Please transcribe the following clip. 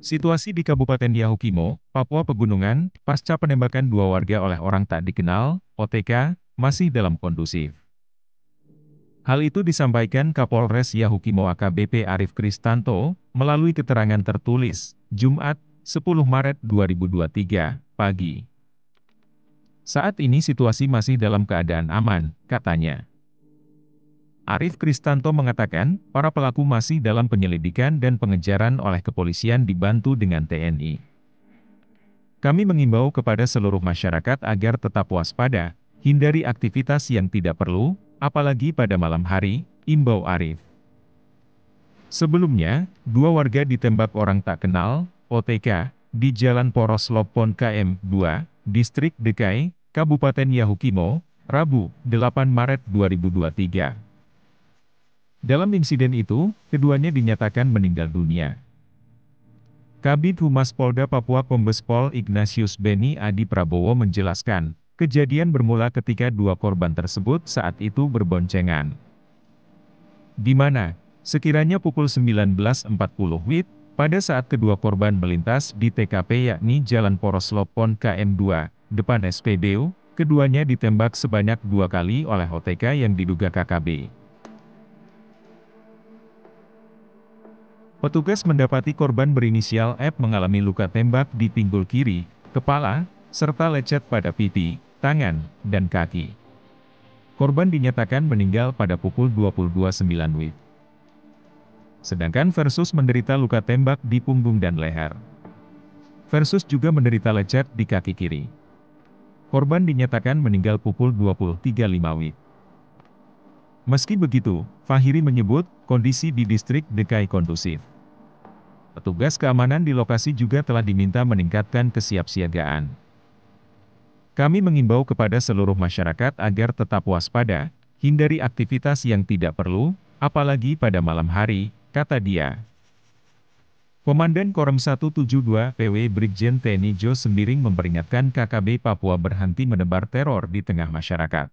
Situasi di Kabupaten Yahukimo, Papua Pegunungan, pasca penembakan dua warga oleh orang tak dikenal, OTK, masih dalam kondusif. Hal itu disampaikan Kapolres Yahukimo AKBP Arif Kristanto melalui keterangan tertulis, Jumat, 10 Maret 2023, pagi. Saat ini situasi masih dalam keadaan aman, katanya. Arief Kristanto mengatakan, para pelaku masih dalam penyelidikan dan pengejaran oleh kepolisian dibantu dengan TNI. Kami mengimbau kepada seluruh masyarakat agar tetap waspada, hindari aktivitas yang tidak perlu, apalagi pada malam hari, imbau Arif. Sebelumnya, dua warga ditembak orang tak kenal, OTK, di Jalan Poros Lopon KM 2, Distrik Dekai, Kabupaten Yahukimo, Rabu, 8 Maret 2023. Dalam insiden itu, keduanya dinyatakan meninggal dunia. Kabit Humas Polda Papua Kombes Pol Ignatius Beni Adi Prabowo menjelaskan, kejadian bermula ketika dua korban tersebut saat itu berboncengan. Di mana, sekiranya pukul 19.40 WIB, pada saat kedua korban melintas di TKP yakni Jalan Poros Lopon KM2, depan SPBU, keduanya ditembak sebanyak dua kali oleh OTK yang diduga KKB. Petugas mendapati korban berinisial F mengalami luka tembak di pinggul kiri, kepala, serta lecet pada pipi, tangan, dan kaki. Korban dinyatakan meninggal pada pukul 22.09 WIB. Sedangkan Versus menderita luka tembak di punggung dan leher. Versus juga menderita lecet di kaki kiri. Korban dinyatakan meninggal pukul 23.05 WIB. Meski begitu, Fahiri menyebut kondisi di distrik dekai kondusif. Petugas keamanan di lokasi juga telah diminta meningkatkan kesiapsiagaan. Kami mengimbau kepada seluruh masyarakat agar tetap waspada, hindari aktivitas yang tidak perlu, apalagi pada malam hari, kata dia. Komandan Korem 172 PW Brigjen TNI Jo Sembiring memperingatkan KKB Papua berhenti menebar teror di tengah masyarakat.